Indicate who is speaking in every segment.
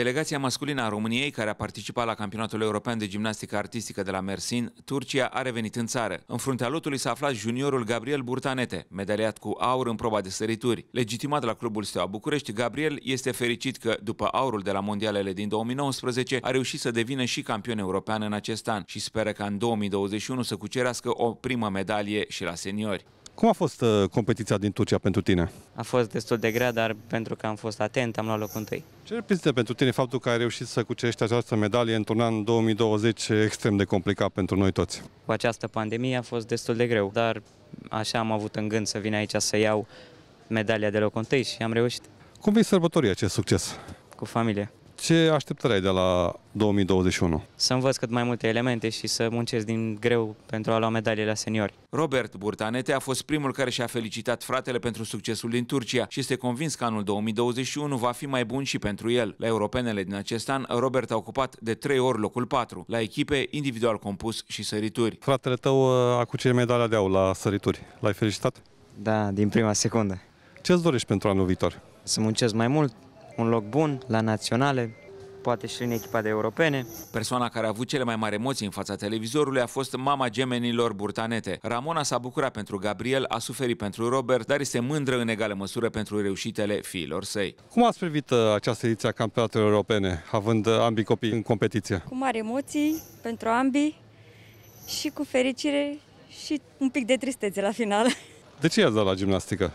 Speaker 1: Delegația masculină a României, care a participat la campionatul european de gimnastică artistică de la Mersin, Turcia, a revenit în țară. În fruntea lotului s-a aflat juniorul Gabriel Burtanete, medaliat cu aur în proba de sărituri. Legitimat la clubul Steaua București, Gabriel este fericit că, după aurul de la mondialele din 2019, a reușit să devină și campion european în acest an și speră ca în 2021 să cucerească o primă medalie și la seniori.
Speaker 2: Cum a fost uh, competiția din Turcia pentru tine?
Speaker 1: A fost destul de grea, dar
Speaker 3: pentru că am fost atent, am luat locul întâi.
Speaker 2: Ce reprezintă pentru tine faptul că ai reușit să cucerești această medalie într-un an 2020 extrem de complicat pentru noi toți?
Speaker 3: Cu această pandemie a fost destul de greu, dar așa am avut în gând să vin aici să iau medalia de loc întâi și am reușit.
Speaker 2: Cum vei sărbători acest succes? Cu familie. Ce așteptări ai de la 2021?
Speaker 3: Să învăț cât mai multe
Speaker 1: elemente și să muncesc din greu pentru a lua medalii la seniori. Robert Burtanete a fost primul care și-a felicitat fratele pentru succesul din Turcia și este convins că anul 2021 va fi mai bun și pentru el. La europenele din acest an, Robert a ocupat de trei ori locul 4, la echipe, individual compus și sărituri.
Speaker 2: Fratele tău uh, a cucerit medalia de aur la sărituri. L-ai felicitat? Da, din prima secundă. Ce ți dorești pentru anul viitor?
Speaker 3: Să muncesc mai mult, un loc bun la naționale,
Speaker 1: poate și în echipa de europene. Persoana care a avut cele mai mari emoții în fața televizorului a fost mama gemenilor burtanete. Ramona s-a bucurat pentru Gabriel, a suferit pentru Robert, dar este mândră în egală măsură pentru reușitele fiilor săi.
Speaker 2: Cum ați privit uh, această ediție a campionatelor europene, având uh, ambii copii în competiție?
Speaker 4: Cu mari emoții pentru ambii și cu fericire și un pic de tristețe la final.
Speaker 2: De ce i-ați dat la gimnastică?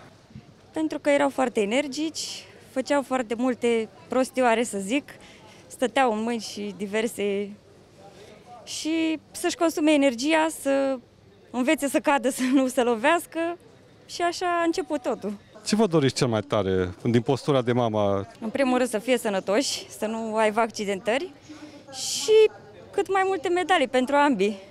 Speaker 4: Pentru că erau foarte energici, făceau foarte multe prostioare, să zic, stăteau în mâini și diverse și să-și consume energia, să învețe să cadă, să nu se lovească și așa a început totul.
Speaker 2: Ce vă doriți cel mai tare din postura de mama?
Speaker 4: În primul rând să fie sănătoși, să nu aibă accidentări și cât mai multe medalii pentru ambii.